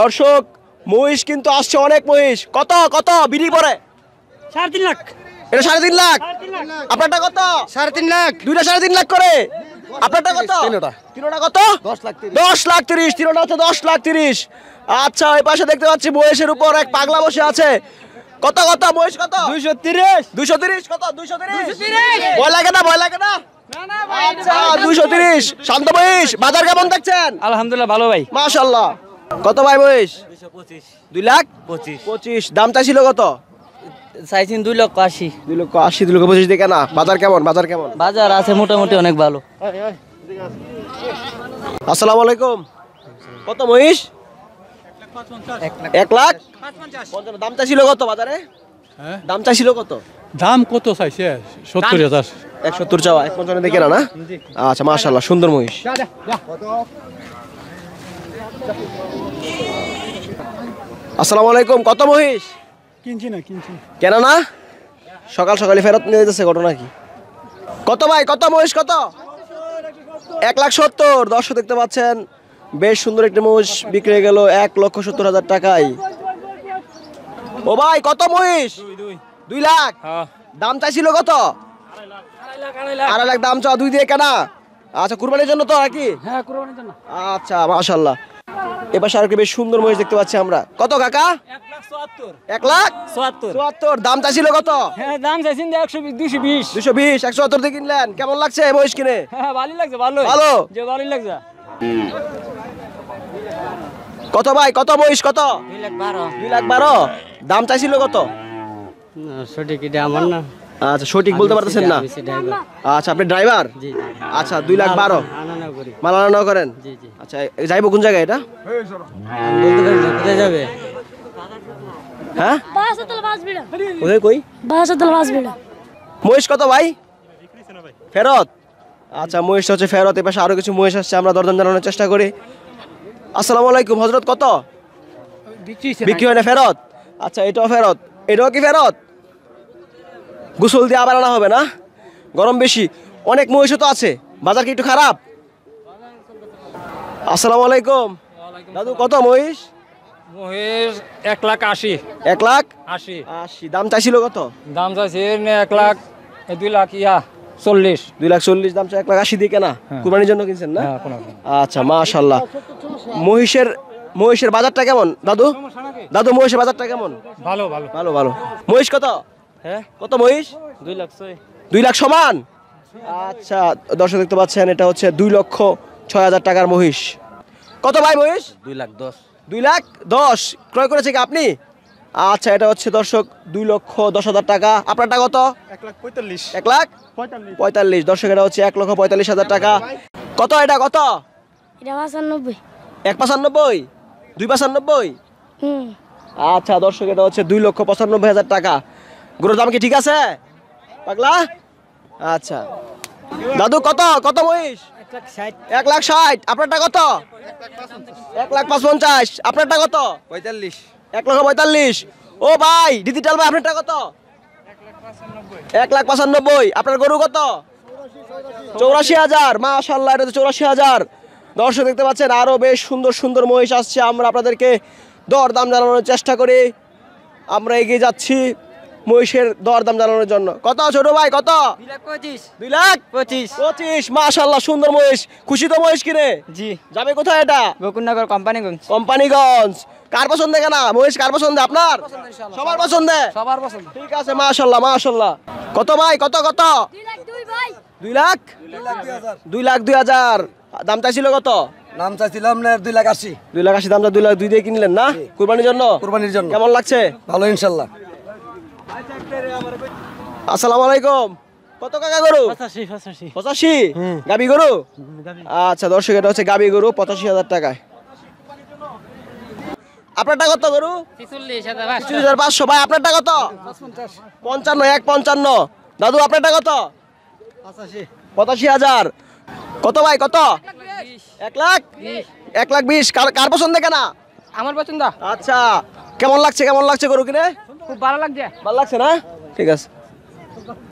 দর্শক মহিষ কিন্তু আসছে অনেক মহিষ কত কত বিড়ি পরে সাড়ে তিন লাখ এটা সাড়ে তিন লাখ আপনারটা কত সাড়ে তিন লাখ দুইটা সাড়ে তিন লাখ করে আচ্ছা, পাশে দেখতে পাচ্ছি উপর এক পাগলা বসে আছে কত মহিষ কত দুইশো তিরিশ দুইশো তিরিশ কত দুইশো তিরিশ ভয় ভয় আচ্ছা দুইশো তিরিশ শান্ত মহিষ বাজার কেমন দেখছেন আলহামদুলিল্লাহ ভালো ভাই মাসাল্লাহ কত ভাই বয়স দুই লাখ পঁচিশ পঁচিশ দাম চাইছিল কত চাইছেন দুই লক্ষ আশি দুই লক্ষ আশি দুই লক্ষ পঁচিশ দেখে না বাজার কেমন বাজার কেমন বাজার আছে মোটামুটি অনেক ভালো আসসালামু আলাইকুম কত মহিষ এক লাখ দাম চাইছিল কত বাজারে হ্যাঁ? দাম চাইছিল কত দাম কত চাইছে সত্তর হাজার এক সত্তর চাওয়া এক পঞ্চান্ন দেখে না না আচ্ছা মাশাল্লাহ সুন্দর মহিষ আসসালামু আলাইকুম কত মহিষ কিনছি না কিনছি কেন না সকাল সকালে ফেরত নিয়ে যেতেছে ঘটনা কি কত ভাই কত মহিষ কত এক লাখ সত্তর দর্শক দেখতে পাচ্ছেন বেশ সুন্দর একটি মহিষ বিক্রি হয়ে গেল এক লক্ষ সত্তর হাজার টাকায় ও ভাই কত মহিষ দুই লাখ দাম চাইছিল কত আড়াই লাখ দাম চা দুই দিয়ে কেনা আচ্ছা কুরবানির জন্য তো নাকি হ্যাঁ কুরবানির জন্য আচ্ছা মাসাল্লাহ এপাশে আরেকটু বেশ সুন্দর মহিষ দেখতে পাচ্ছি আমরা কত কাকা এক লাখ চুয়াত্তর কত হ্যাঁ, দাম চাইছেন একশো দুশো বিশ দুশো বিশ একশো সত্তর দিয়ে কিনলেন কেমন লাগছে মহিষ কিনে হ্যাঁ, লাগছে ভালো ভালো যে লাগছে কত ভাই কত মহিষ কত দুই লাখ বারো দুই লাখ বারো দাম চাইছিল কত সঠিক এটা আমার না আচ্ছা সঠিক বলতে পারতেছেন না আচ্ছা আপনি ড্রাইভার আচ্ছা দুই লাখ বারো মালা আচ্ছা, হ্যাঁ? মহেশ কত আচ্ছা, কিছু মহেশ আসছে আমরা দরদাম জানানোর চেষ্টা করি আসসালামু আলাইকুম হজরত কত বিক্রি হয় না ফেরত আচ্ছা এটাও ফেরত এটাও কি ফেরত গুসল দিয়ে আবার আনা হবে না গরম বেশি অনেক মহিষও তো আছে বাজার কি একটু খারাপ আসসালামু আলাইকুম দাদু কত মহিষ মহিষ এক লাখ আশি এক লাখ আশি আশি দাম চাইছিল কত দাম চাইছি এক লাখ দুই লাখ ইয়া চল্লিশ দুই লাখ চল্লিশ দাম এক লাখ আশি দিয়ে কেনা হ্যাঁ। কুরবানির জন্য কিনছেন না হ্যাঁ, আচ্ছা মাশাল্লাহ মহিষের মহিষের বাজারটা কেমন দাদু দাদু মহিষের বাজারটা কেমন ভালো ভালো ভালো ভালো মহিষ কত হ্যাঁ কত মহিষ দুই লাখ দুই লাখ সমান আচ্ছা দর্শক দেখতে পাচ্ছেন এটা হচ্ছে দুই লক্ষ ছয় হাজার টাকার মহিষ কত ভাই মহিষ দুই লাখ দশ দুই লাখ দশ ক্রয় করেছে কি আপনি আচ্ছা এটা হচ্ছে দর্শক দুই লক্ষ দশ হাজার টাকা আপনারটা কত এক লাখ পঁয়তাল্লিশ এক লাখ পঁয়তাল্লিশ দর্শক এটা হচ্ছে এক লক্ষ পঁয়তাল্লিশ হাজার টাকা কত এটা কত পাঁচানব্বই এক পাঁচানব্বই দুই পাঁচানব্বই আচ্ছা দর্শক এটা হচ্ছে দুই লক্ষ পঁচানব্বই হাজার টাকা গরুর দাম কি ঠিক আছে পাগলা আচ্ছা দাদু কত কত মহিষ এক লাখ ষাট আপনারটা কত এক লাখ আপনারটা কত পঁয়তাল্লিশ এক পঁয়তাল্লিশ ও ভাই ডিজিটাল ভাই আপনারটা কত এক লাখ পঁচানব্বই আপনার গরু কত চৌরাশি হাজার চৌরাশি হাজার দর্শক দেখতে পাচ্ছেন আরও বেশ সুন্দর সুন্দর মহিষ আসছে আমরা আপনাদেরকে দর দাম জানানোর চেষ্টা করি আমরা এগিয়ে যাচ্ছি মহিষের দরদাম জানানোর জন্য কত ছোট ভাই কত দুই লাখ পঁচিশ পঁচিশ সুন্দর মহিষ খুশি তো মহিষ কিনে জি যাবে কোথায় এটা বকুলনগর কোম্পানিগঞ্জ কোম্পানিগঞ্জ কার পছন্দে কেনা মহিষ কার পছন্দে আপনার সবার পছন্দে সবার পছন্দ ঠিক আছে কত ভাই কত কত দুই লাখ দুই লাখ দুই হাজার দাম চাইছিল কত নাম চাইছিলাম দুই লাখ আশি দুই লাখ আশি দাম দুই লাখ দুই দিয়ে কিনলেন না কুরবানির জন্য কুরবানির জন্য কেমন লাগছে ভালো ইনশাল্লাহ আসসালামু আলাইকুম কত কাকা গরু পঁচাশি গাবি গরু আচ্ছা দর্শক এটা হচ্ছে গাবি গরু পঁচাশি হাজার টাকায় আপনারটা কত গরু হাজার পাঁচশো ভাই আপনারটা কত পঞ্চান্ন এক পঞ্চান্ন দাদু আপনারটা কত পঁচাশি হাজার কত ভাই কত এক লাখ এক লাখ কার কেনা আচ্ছা কেমন লাগছে কেমন লাগছে গরু কিনে খুব ভালো লাগছে ভালো লাগছে না ঠিক আছে